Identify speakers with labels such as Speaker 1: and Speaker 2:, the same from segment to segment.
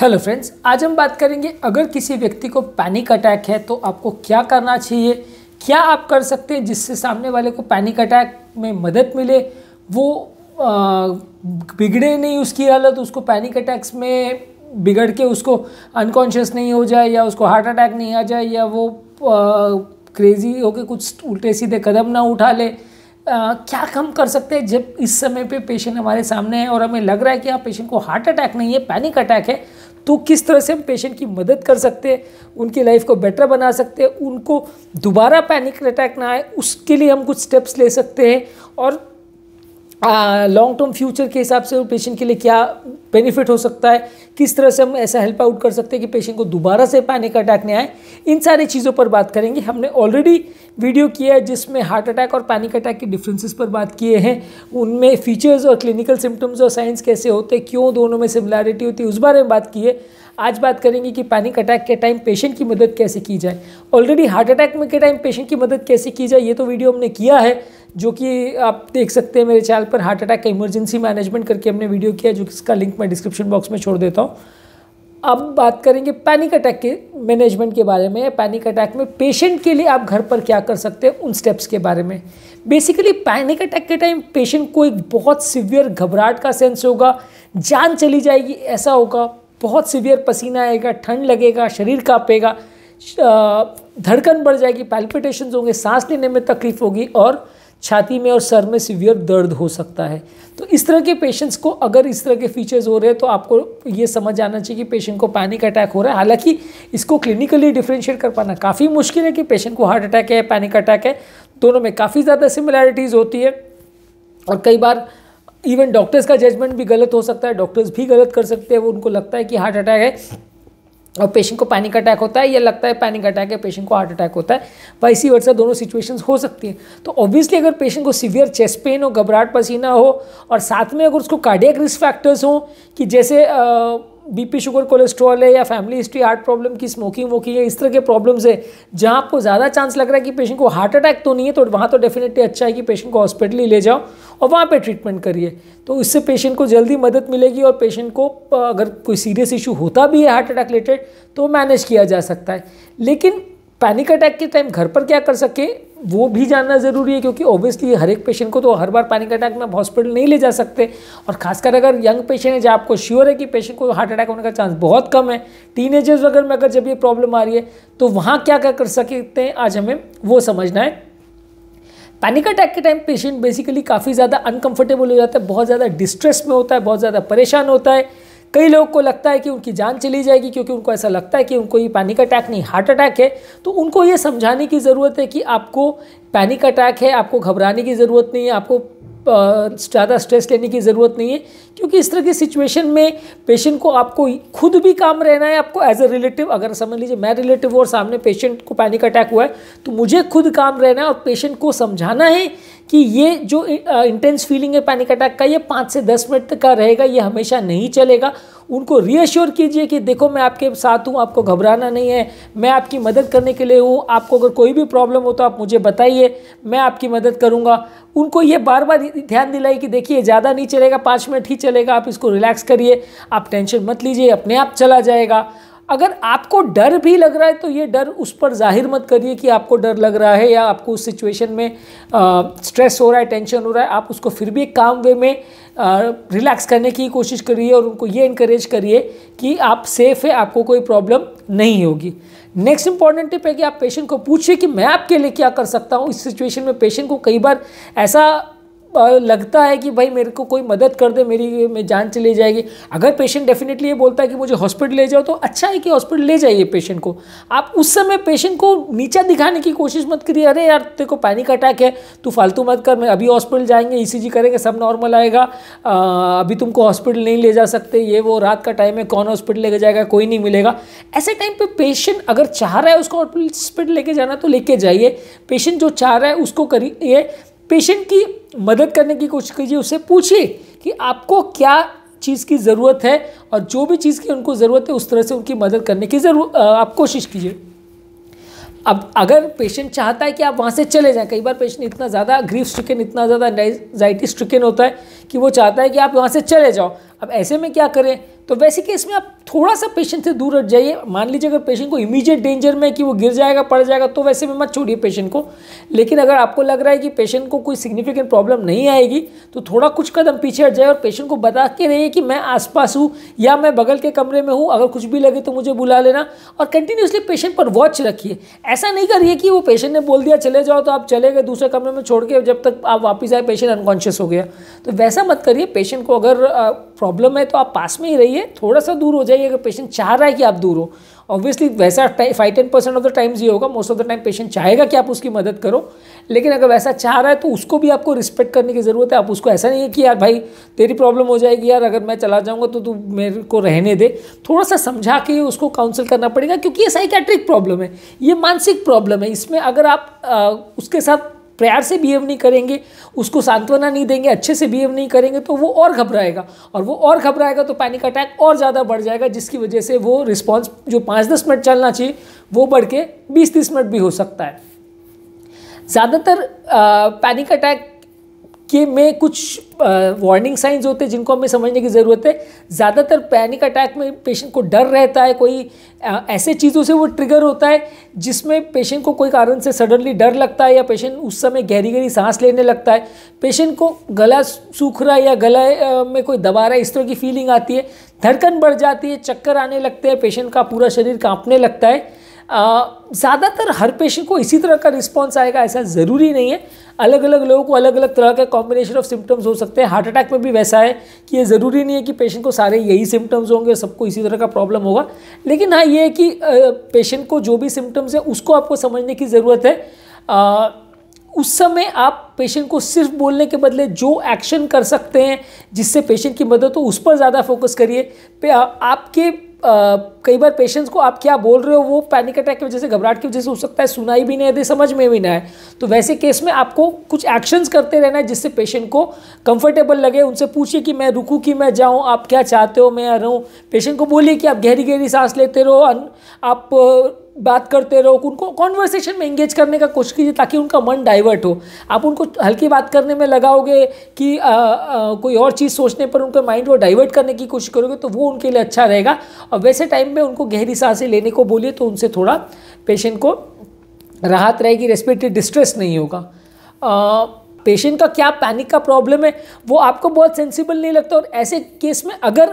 Speaker 1: hello friends आज हम बात करेंगे अगर किसी व्यक्ति को पैनिक अटैक है तो आपको क्या करना चाहिए क्या आप कर सकते हैं जिससे सामने वाले को पैनिक अटैक में मदद मिले वो बिगड़े नहीं उसकी हालत उसको पैनिक अटैक्स में बिगड़ के उसको अनकॉन्शियस नहीं हो जाए या उसको हार्ट अटैक नहीं आ जाए या वो क्रेज़ी होकर कुछ उल्टे सीधे कदम ना उठा ले क्या हम कर सकते हैं जब इस समय पे पेशेंट हमारे सामने है और हमें लग रहा है कि आप हाँ, पेशेंट को हार्ट अटैक नहीं है पैनिक अटैक है तो किस तरह से हम पेशेंट की मदद कर सकते हैं उनकी लाइफ को बेटर बना सकते हैं उनको दोबारा पैनिक अटैक ना आए उसके लिए हम कुछ स्टेप्स ले सकते हैं और लॉन्ग टर्म फ्यूचर के हिसाब से पेशेंट के लिए क्या बेनिफिट हो सकता है किस तरह से हम ऐसा हेल्प आउट कर सकते हैं कि पेशेंट को दोबारा से पैनिक अटैक नहीं आए इन सारी चीज़ों पर बात करेंगे हमने ऑलरेडी वीडियो किया है जिसमें हार्ट अटैक और पैनिक अटैक के डिफरेंसेस पर बात किए हैं उनमें फीचर्स और क्लिनिकल सिम्टम्स और साइंस कैसे होते हैं क्यों दोनों में सिमिलैरिटी होती है उस बारे में बात की है आज बात करेंगे कि पैनिक अटैक के टाइम पेशेंट की मदद कैसे की जाए ऑलरेडी हार्ट अटैक में के टाइम पेशेंट की मदद कैसे की जाए ये तो वीडियो हमने किया है जो कि आप देख सकते हैं मेरे चैनल पर हार्ट अटैक का इमरजेंसी मैनेजमेंट करके हमने वीडियो किया जो कि इसका लिंक मैं डिस्क्रिप्शन बॉक्स में छोड़ देता हूँ अब बात करेंगे पैनिक अटैक के मैनेजमेंट के बारे में पैनिक अटैक में पेशेंट के लिए आप घर पर क्या कर सकते हैं उन स्टेप्स के बारे में बेसिकली पैनिक अटैक के टाइम पेशेंट को एक बहुत सीवियर घबराहट का सेंस होगा जान चली जाएगी ऐसा होगा बहुत सीवियर पसीना आएगा ठंड लगेगा शरीर काँपेगा धड़कन बढ़ जाएगी पैल्पिटेशन होंगे सांस लेने में तकलीफ होगी और छाती में और सर में सिवियर दर्द हो सकता है तो इस तरह के पेशेंट्स को अगर इस तरह के फीचर्स हो रहे हैं तो आपको ये समझ आना चाहिए कि पेशेंट को पैनिक अटैक हो रहा है हालांकि इसको क्लिनिकली डिफ्रेंशिएट कर पाना काफ़ी मुश्किल है कि पेशेंट को हार्ट अटैक है पैनिक अटैक है दोनों में काफ़ी ज़्यादा सिमिलैरिटीज़ होती है और कई बार इवन डॉक्टर्स का जजमेंट भी गलत हो सकता है डॉक्टर्स भी गलत कर सकते हैं वो उनको लगता है कि हार्ट अटैक है और पेशेंट को पैनिक अटैक होता है या लगता है पैनिक अटैक है पेशेंट को हार्ट अटैक होता है वाइसी वर्सा दोनों सिचुएशंस हो सकती हैं तो ऑब्वियसली अगर पेशेंट को सीवियर चेस्ट पेन हो घबराहट पसीना हो और साथ में अगर उसको कार्डियक रिस्क फैक्टर्स हों कि जैसे आ, बीपी शुगर कोलेस्ट्रॉल है या फैमिली हिस्ट्री हार्ट प्रॉब्लम की स्मोकिंग वोकिंग है इस तरह के प्रॉब्लम्स है जहाँ आपको ज़्यादा चांस लग रहा है कि पेशेंट को हार्ट अटैक तो नहीं है तो वहाँ तो डेफिनेटली अच्छा है कि पेशेंट को हॉस्पिटल ही ले जाओ और वहाँ पर ट्रीटमेंट करिए तो इससे पेशेंट को जल्दी मदद मिलेगी और पेशेंट को अगर कोई सीरियस इशू होता भी है हार्ट अटैक रिलेटेड तो मैनेज किया जा सकता है लेकिन पैनिक अटैक के टाइम घर पर क्या कर सके वो भी जानना ज़रूरी है क्योंकि ऑब्वियसली हर एक पेशेंट को तो हर बार पैनिक अटैक में हॉस्पिटल नहीं ले जा सकते और खासकर अगर यंग पेशेंट है जहाँ आपको श्योर है कि पेशेंट को हार्ट अटैक होने का चांस बहुत कम है टीन एजर्स वगैरह में अगर जब ये प्रॉब्लम आ रही है तो वहाँ क्या क्या कर सकते हैं आज हमें वो समझना है पैनिक अटैक के टाइम पेशेंट बेसिकली काफ़ी ज़्यादा अनकंफर्टेबल हो जाता है बहुत ज़्यादा डिस्ट्रेस में होता है बहुत ज़्यादा परेशान होता है कई लोग को लगता है कि उनकी जान चली जाएगी क्योंकि उनको ऐसा लगता है कि उनको ये पैनिक अटैक नहीं हार्ट अटैक है तो उनको ये समझाने की ज़रूरत है कि आपको पैनिक अटैक है आपको घबराने की ज़रूरत नहीं है आपको ज़्यादा स्ट्रेस लेने की ज़रूरत नहीं है क्योंकि इस तरह की सिचुएशन में पेशेंट को आपको खुद भी काम रहना है आपको एज ए रिलेटिव अगर समझ लीजिए मैं रिलेटिव हूँ और सामने पेशेंट को पैनिक अटैक हुआ है तो मुझे खुद काम रहना है और पेशेंट को समझाना है कि ये जो इंटेंस फीलिंग है पैनिक अटैक का ये पाँच से दस मिनट तक का रहेगा ये हमेशा नहीं चलेगा उनको रीअश्योर कीजिए कि देखो मैं आपके साथ हूँ आपको घबराना नहीं है मैं आपकी मदद करने के लिए हूँ आपको अगर कोई भी प्रॉब्लम हो तो आप मुझे बताइए मैं आपकी मदद करूँगा उनको ये बार बार ध्यान दिलाई कि देखिए ज़्यादा नहीं चलेगा पाँच मिनट ही चले चलेगा आप इसको रिलैक्स करिए आप टेंशन मत लीजिए अपने आप चला जाएगा अगर आपको डर भी लग रहा है तो ये डर उस पर जाहिर मत करिए कि आपको डर लग रहा है या आपको उस सिचुएशन में स्ट्रेस हो रहा है टेंशन हो रहा है आप उसको फिर भी एक काम वे में रिलैक्स करने की कोशिश करिए और उनको ये इनक्रेज करिए कि आप सेफ़ है आपको कोई प्रॉब्लम नहीं होगी नेक्स्ट इंपॉर्टेंट टिप है कि आप पेशेंट को पूछिए कि मैं आपके लिए क्या कर सकता हूँ इस सिचुएशन में पेशेंट को कई बार ऐसा लगता है कि भाई मेरे को कोई मदद कर दे मेरी मैं जान चली जाएगी अगर पेशेंट डेफिनेटली ये बोलता है कि मुझे हॉस्पिटल ले जाओ तो अच्छा है कि हॉस्पिटल ले जाइए पेशेंट को आप उस समय पेशेंट को नीचा दिखाने की कोशिश मत करिए अरे यार तेरे को पैनिक अटैक है तू फालतू मत कर मैं अभी हॉस्पिटल जाएंगे ई e करेंगे सब नॉर्मल आएगा आ, अभी तुमको हॉस्पिटल नहीं ले जा सकते ये वो रात का टाइम है कौन हॉस्पिटल लेके जाएगा कोई नहीं मिलेगा ऐसे टाइम पर पेशेंट अगर चाह रहा है उसको हॉस्पिटल लेके जाना तो लेके जाइए पेशेंट जो चाह रहा है उसको करिए पेशेंट की मदद करने की कोशिश कीजिए उससे पूछिए कि आपको क्या चीज़ की ज़रूरत है और जो भी चीज़ की उनको ज़रूरत है उस तरह से उनकी मदद करने की ज़रूर आप कोशिश कीजिए अब अगर पेशेंट चाहता है कि आप वहाँ से चले जाएं कई बार पेशेंट इतना ज़्यादा ग्रीफ स्ट्रिकन इतना ज़्यादा एनजाइटी स्ट्रिकन होता है कि वो चाहता है कि आप वहाँ से चले जाओ अब ऐसे में क्या करें तो वैसे केस में आप थोड़ा सा पेशेंट से दूर हट जाइए मान लीजिए अगर पेशेंट को इमीडिएट डेंजर में कि वो गिर जाएगा पड़ जाएगा तो वैसे भी मत छोड़िए पेशेंट को लेकिन अगर आपको लग रहा है कि पेशेंट को कोई सिग्निफिकेंट प्रॉब्लम नहीं आएगी तो थोड़ा कुछ कदम पीछे हट जाए और पेशेंट को बता के रहिए कि मैं आसपास हूँ या मैं बगल के कमरे में हूँ अगर कुछ भी लगे तो मुझे बुला लेना और कंटिन्यूसली पेशेंट पर वॉच रखिए ऐसा नहीं करिए कि वो पेशेंट ने बोल दिया चले जाओ तो आप चले गए दूसरे कमरे में छोड़ के जब तक आप वापस आए पेशेंट अनकॉन्शियस हो गया तो वैसा मत करिए पेशेंट को अगर प्रॉब्लम है तो आप पास में ही रहिए थोड़ा सा दूर हो जाए जाइए अगर पेशेंट चाह रहा है कि आप दूर हो ऑब्वियसली वैसा five ten percent of the times ये होगा most of the time patient चाहेगा कि आप उसकी मदद करो लेकिन अगर वैसा चाह रहा है तो उसको भी आपको रिस्पेक्ट करने की ज़रूरत है आप उसको ऐसा नहीं है कि यार भाई तेरी प्रॉब्लम हो जाएगी यार अगर मैं चला जाऊँगा तो तू मेरे को रहने दे थोड़ा सा समझा के उसको काउंसिल करना पड़ेगा क्योंकि ये साइकेट्रिक प्रॉब्लम है ये मानसिक प्रॉब्लम है इसमें अगर आप आ, उसके साथ प्यार से बिहेव नहीं करेंगे उसको सांत्वना नहीं देंगे अच्छे से बिहेव नहीं करेंगे तो वो और घबराएगा और वो और घबराएगा तो पैनिक अटैक और ज़्यादा बढ़ जाएगा जिसकी वजह से वो रिस्पॉन्स जो पाँच दस मिनट चलना चाहिए वो बढ़ के बीस तीस मिनट भी हो सकता है ज़्यादातर पैनिक अटैक के में कुछ वार्निंग साइंस होते हैं जिनको हमें समझने की ज़रूरत है ज़्यादातर पैनिक अटैक में पेशेंट को डर रहता है कोई आ, ऐसे चीज़ों से वो ट्रिगर होता है जिसमें पेशेंट को कोई कारण से सडनली डर लगता है या पेशेंट उस समय गहरी गहरी सांस लेने लगता है पेशेंट को गला सूख रहा है या गला में कोई दबा रहा है इस तरह की फीलिंग आती है धड़कन बढ़ जाती है चक्कर आने लगते हैं पेशेंट का पूरा शरीर कांपने लगता है ज़्यादातर हर पेशेंट को इसी तरह का रिस्पॉन्स आएगा ऐसा ज़रूरी नहीं है अलग अलग लोगों को अलग अलग तरह के कॉम्बिनेशन ऑफ सिम्टम्स हो सकते हैं हार्ट अटैक में भी वैसा है कि ये ज़रूरी नहीं है कि पेशेंट को सारे यही सिम्टम्स होंगे सबको इसी तरह का प्रॉब्लम होगा लेकिन हाँ ये है कि पेशेंट को जो भी सिम्टम्स है उसको आपको समझने की ज़रूरत है आ, उस समय आप पेशेंट को सिर्फ बोलने के बदले जो एक्शन कर सकते हैं जिससे पेशेंट की मदद हो उस पर ज़्यादा फोकस करिए आपके कई बार पेशेंट्स को आप क्या बोल रहे हो वो पैनिक अटैक की वजह से घबराहट की वजह से हो सकता है सुनाई भी नहीं दे समझ में भी ना आए तो वैसे केस में आपको कुछ एक्शंस करते रहना है जिससे पेशेंट को कंफर्टेबल लगे उनसे पूछिए कि मैं रुकूँ कि मैं जाऊँ आप क्या चाहते हो मैं रहूँ पेशेंट को बोलिए कि आप गहरी गहरी सांस लेते रहो आप बात करते रहो उनको कॉन्वर्सेशन में एंगेज करने का कोशिश कीजिए ताकि उनका मन डाइवर्ट हो आप उनको हल्की बात करने में लगाओगे कि आ, आ, कोई और चीज़ सोचने पर उनका माइंड को डाइवर्ट करने की कोशिश करोगे तो वो उनके लिए अच्छा रहेगा और वैसे टाइम में उनको गहरी सांसें लेने को बोलिए तो उनसे थोड़ा पेशेंट को राहत रहेगी रेस्पिरेटरी डिस्ट्रेस नहीं होगा आ, पेशेंट का क्या पैनिक का प्रॉब्लम है वो आपको बहुत सेंसिबल नहीं लगता और ऐसे केस में अगर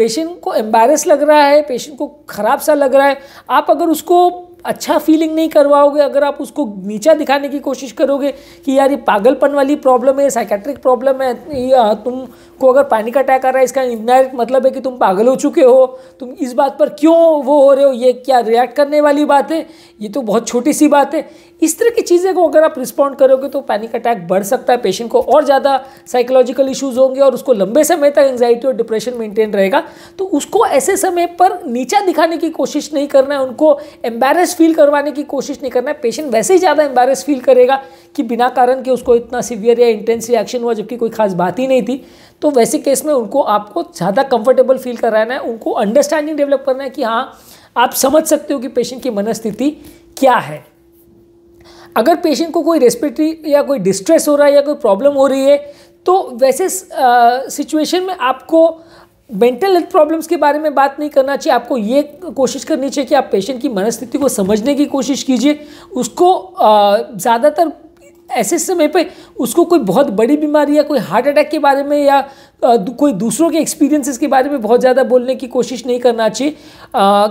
Speaker 1: पेशेंट को एम्बेरस लग रहा है पेशेंट को ख़राब सा लग रहा है आप अगर उसको अच्छा फीलिंग नहीं करवाओगे अगर आप उसको नीचा दिखाने की कोशिश करोगे कि यार ये पागलपन वाली प्रॉब्लम है साइकेट्रिक प्रॉब्लम है हाँ, तुम को अगर पैनिक अटैक आ रहा है इसका इनडायरेक्ट मतलब है कि तुम पागल हो चुके हो तुम इस बात पर क्यों वो हो रहे हो ये क्या रिएक्ट करने वाली बात है ये तो बहुत छोटी सी बात है इस तरह की चीज़ें को अगर आप रिस्पॉन्ड करोगे तो पैनिक अटैक बढ़ सकता है पेशेंट को और ज़्यादा साइकोलॉजिकल इशूज़ होंगे और उसको लंबे समय तक एंगजाइटी और डिप्रेशन मेंटेन रहेगा तो उसको ऐसे समय पर नीचा दिखाने की कोशिश नहीं करना है उनको एम्बेरस फील करवाने की कोशिश नहीं करना है पेशेंट वैसे ही ज़्यादा एम्बेरस फील करेगा कि बिना कारण के उसको इतना सीवियर या इंटेंस रिएक्शन हुआ जबकि कोई खास बात ही नहीं थी तो वैसे केस में उनको आपको ज़्यादा कंफर्टेबल फील कराना है उनको अंडरस्टैंडिंग डेवलप करना है कि हाँ आप समझ सकते हो कि पेशेंट की मनस्थिति क्या है अगर पेशेंट को कोई रेस्पिरेटरी या कोई डिस्ट्रेस हो रहा है या कोई प्रॉब्लम हो रही है तो वैसे सिचुएशन में आपको मेंटल हेल्थ प्रॉब्लम्स के बारे में बात नहीं करना चाहिए आपको ये कोशिश करनी चाहिए कि आप पेशेंट की मनस्थिति को समझने की कोशिश कीजिए उसको ज़्यादातर ऐसे समय पे उसको कोई बहुत बड़ी बीमारी या कोई हार्ट अटैक के बारे में या कोई दूसरों के एक्सपीरियंसेस के बारे में बहुत ज़्यादा बोलने की कोशिश नहीं करना चाहिए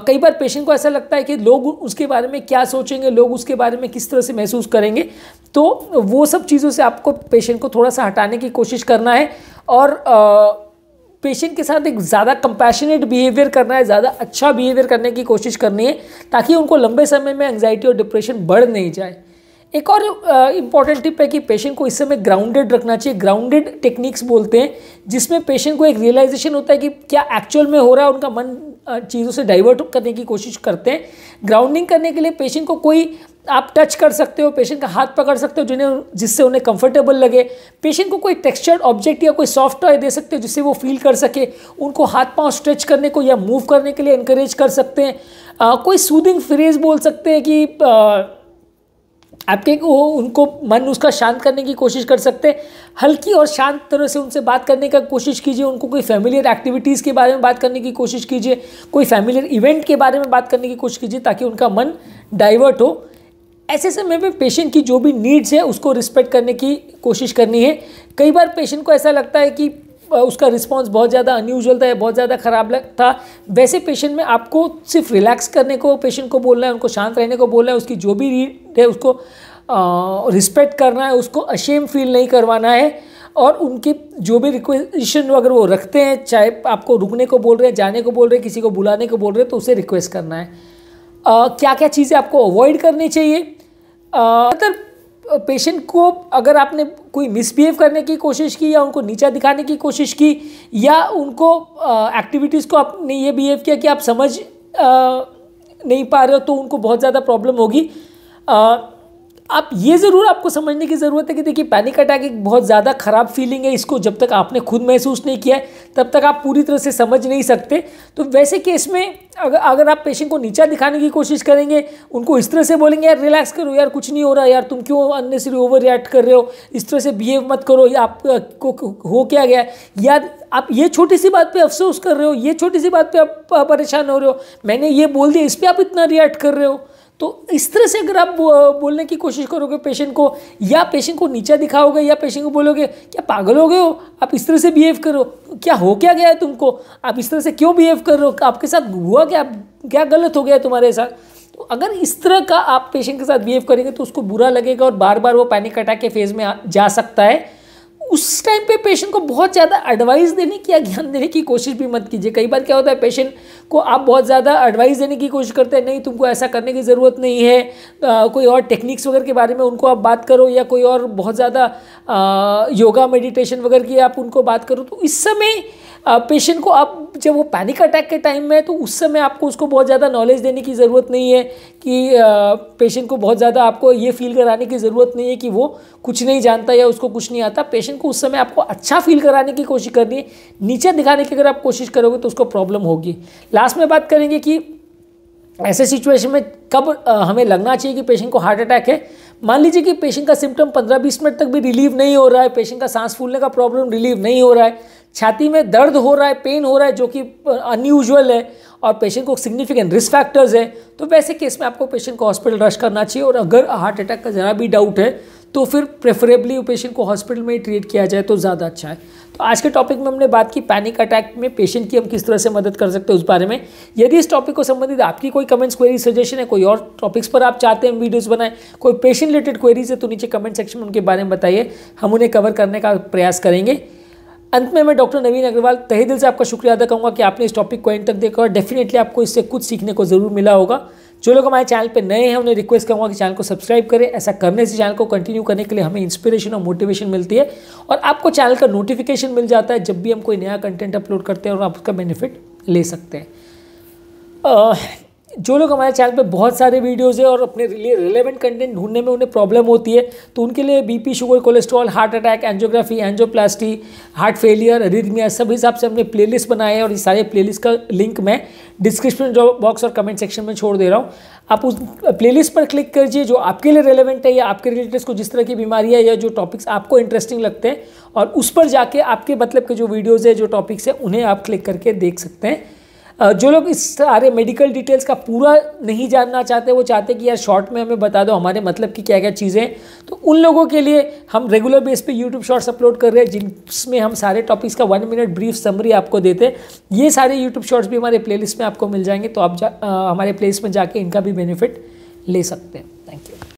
Speaker 1: कई बार पेशेंट को ऐसा लगता है कि लोग उसके बारे में क्या सोचेंगे लोग उसके बारे में किस तरह से महसूस करेंगे तो वो सब चीज़ों से आपको पेशेंट को थोड़ा सा हटाने की कोशिश करना है और आ, पेशेंट के साथ एक ज़्यादा कंपैशनेट बिहेवियर करना है ज़्यादा अच्छा बिहेवियर करने की कोशिश करनी है ताकि उनको लंबे समय में एंग्जाइटी और डिप्रेशन बढ़ नहीं जाए एक और इम्पॉर्टेंट टिप है कि पेशेंट को इस समय ग्राउंडेड रखना चाहिए ग्राउंडेड टेक्निक्स बोलते हैं जिसमें पेशेंट को एक रियलाइजेशन होता है कि क्या एक्चुअल में हो रहा है उनका मन चीज़ों से डाइवर्ट करने की कोशिश करते हैं ग्राउंडिंग करने के लिए पेशेंट को कोई आप टच कर सकते हो पेशेंट का हाथ पकड़ सकते हो जिन्हें जिससे उन्हें कंफर्टेबल लगे पेशेंट को कोई टेक्सचर्ड ऑब्जेक्ट या कोई सॉफ्ट टॉय दे सकते हो जिससे वो फील कर सके उनको हाथ पांव स्ट्रेच करने को या मूव करने के लिए इनक्रेज कर सकते हैं आ, कोई सूदिंग फ्रेज बोल सकते हैं कि आ, आपके वो उनको मन उसका शांत करने की कोशिश कर सकते हैं हल्की और शांत तरह से उनसे बात करने का कोशिश कीजिए उनको कोई फैमिलियर एक्टिविटीज़ के बारे में बात करने की कोशिश कीजिए कोई फैमिलियर इवेंट के बारे में बात करने की कोशिश कीजिए ताकि उनका मन डाइवर्ट हो ऐसे समय में पेशेंट की जो भी नीड्स है उसको रिस्पेक्ट करने की कोशिश करनी है कई बार पेशेंट को ऐसा लगता है कि उसका रिस्पॉन्स बहुत ज़्यादा अनयूजल था या बहुत ज़्यादा ख़राब था वैसे पेशेंट में आपको सिर्फ रिलैक्स करने को पेशेंट को बोलना है उनको शांत रहने को बोलना है उसकी जो भी रीड है उसको रिस्पेक्ट करना है उसको अशेम फील नहीं करवाना है और उनकी जो भी रिक्वेस्टेशन अगर वो रखते हैं चाहे आपको रुकने को बोल रहे हैं जाने को बोल रहे हैं किसी को बुलाने को बोल रहे हैं तो उसे रिक्वेस्ट करना है आ, क्या क्या चीज़ें आपको अवॉइड करनी चाहिए ज़्यादातर पेशेंट को अगर आपने कोई मिसबिहेव करने की कोशिश की या उनको नीचा दिखाने की कोशिश की या उनको एक्टिविटीज़ को आपने ये बिहेव किया कि आप समझ आ, नहीं पा रहे हो तो उनको बहुत ज़्यादा प्रॉब्लम होगी आप ये ज़रूर आपको समझने की ज़रूरत है कि देखिए पैनिक अटैक एक बहुत ज़्यादा ख़राब फीलिंग है इसको जब तक आपने खुद महसूस नहीं किया है तब तक आप पूरी तरह से समझ नहीं सकते तो वैसे केस में अगर अगर आप पेशेंट को नीचा दिखाने की कोशिश करेंगे उनको इस तरह से बोलेंगे यार रिलैक्स करो यार कुछ नहीं हो रहा यार तुम क्यों अननेसरी ओवर रिएक्ट कर रहे हो इस तरह से बिहेव मत करो या आपको हो क्या गया या आप ये छोटी सी बात पे अफसोस कर रहे हो ये छोटी सी बात पे आप परेशान हो रहे हो मैंने ये बोल दिया इस पर आप इतना रिएक्ट कर रहे हो तो इस तरह से अगर आप बोलने की कोशिश करोगे पेशेंट को या पेशेंट को नीचा दिखाओगे या पेशेंट को बोलोगे क्या पागल हो गए हो आप इस तरह से बिहेव करो क्या हो क्या गया है तुमको आप इस तरह से क्यों बिहेव कर रहे हो आपके साथ हुआ क्या क्या गलत हो गया तुम्हारे साथ तो अगर इस तरह का आप पेशेंट के साथ बिहेव करेंगे तो उसको बुरा लगेगा और बार बार वो पैनिक अटैक के फेज़ में जा सकता है उस टाइम पे पेशेंट को बहुत ज़्यादा एडवाइस देने की या ज्ञान देने की कोशिश भी मत कीजिए कई बार क्या होता है पेशेंट को आप बहुत ज़्यादा एडवाइस देने की कोशिश करते हैं नहीं तुमको ऐसा करने की ज़रूरत नहीं है आ, कोई और टेक्निक्स वगैरह के बारे में उनको आप बात करो या कोई और बहुत ज़्यादा योगा मेडिटेशन वगैरह की आप उनको बात करो तो इस समय पेशेंट को आप जब वो पैनिक अटैक के टाइम में है तो उस समय आपको उसको बहुत ज़्यादा नॉलेज देने की ज़रूरत नहीं है कि पेशेंट को बहुत ज़्यादा आपको ये फील कराने की ज़रूरत नहीं है कि वो कुछ नहीं जानता या उसको कुछ नहीं आता पेशेंट को उस समय आपको अच्छा फील कराने की कोशिश करनी है नीचे दिखाने की अगर आप कोशिश करोगे तो उसको प्रॉब्लम होगी लास्ट में बात करेंगे कि ऐसे सिचुएशन में कब हमें लगना चाहिए कि पेशेंट को हार्ट अटैक है मान लीजिए कि पेशेंट का सिम्टम 15-20 मिनट तक भी रिलीव नहीं हो रहा है पेशेंट का सांस फूलने का प्रॉब्लम रिलीव नहीं हो रहा है छाती में दर्द हो रहा है पेन हो रहा है जो कि अनयूजल है और पेशेंट को सिग्निफिकेंट रिस्क फैक्टर्स है तो वैसे केस में आपको पेशेंट को हॉस्पिटल रश करना चाहिए और अगर हार्ट अटैक का ज़रा भी डाउट है तो फिर प्रेफरेबली पेशेंट को हॉस्पिटल में ही ट्रीट किया जाए तो ज़्यादा अच्छा है तो आज के टॉपिक में हमने बात की पैनिक अटैक में पेशेंट की हम किस तरह से मदद कर सकते हैं उस बारे में यदि इस टॉपिक को संबंधित आपकी कोई कमेंट्स क्वेरी सजेशन है कोई और टॉपिक्स पर आप चाहते हैं वीडियोस बनाएं कोई पेशेंट रिलेटेड क्वेरीज है तो नीचे कमेंट सेक्शन में उनके बारे में बताइए हम उन्हें कवर करने का प्रयास करेंगे अंत में मैं डॉक्टर नवीन अग्रवाल तहे दिल से आपका शुक्रिया अदा करूँगा कि आपने इस टॉपिक को एंड तक देखा और डेफिनेटली आपको इससे कुछ सीखने को ज़रूर मिला होगा जो लोग हमारे चैनल पर नए हैं उन्हें रिक्वेस्ट करूँगा कि चैनल को सब्सक्राइब करें ऐसा करने से चैनल को कंटिन्यू करने के लिए हमें इंस्पिरेशन और मोटिवेशन मिलती है और आपको चैनल का नोटिफिकेशन मिल जाता है जब भी हम कोई नया कंटेंट अपलोड करते हैं और आप उसका बेनिफिट ले सकते हैं जो लोग हमारे चैनल पे बहुत सारे वीडियोस है और अपने लिए रिलेवेंट कंटेंट ढूंढने में उन्हें प्रॉब्लम होती है तो उनके लिए BP sugar cholesterol heart attack angiography angioplasty heart failure arrhythmia सब हिसाब से हमने लिस्ट बनाए हैं और ये सारे लिस्ट का लिंक मैं डिस्क्रिप्शन बॉक्स और कमेंट सेक्शन में छोड़ दे रहा हूँ आप उस लिस्ट पर क्लिक करिए जो आपके लिए रिलेवेंट है या आपके रिलेटेड को जिस तरह की बीमारी है या जो टॉपिक्स आपको इंटरेस्टिंग लगते हैं और उस पर जाके आपके मतलब के जो वीडियोज़ है जो टॉपिक्स हैं उन्हें आप क्लिक करके देख सकते हैं जो लोग इस सारे मेडिकल डिटेल्स का पूरा नहीं जानना चाहते वो चाहते कि यार शॉर्ट में हमें बता दो हमारे मतलब की क्या क्या चीज़ें तो उन लोगों के लिए हम रेगुलर बेस पे यूट्यूब शॉर्ट्स अपलोड कर रहे हैं जिसमें हम सारे टॉपिक्स का वन मिनट ब्रीफ समरी आपको देते हैं ये सारे यूट्यूब शॉर्ट्स भी हमारे प्लेलिस्ट में आपको मिल जाएंगे तो आप जा, आ, हमारे प्लेस में जाके इनका भी बेनिफिट ले सकते हैं थैंक यू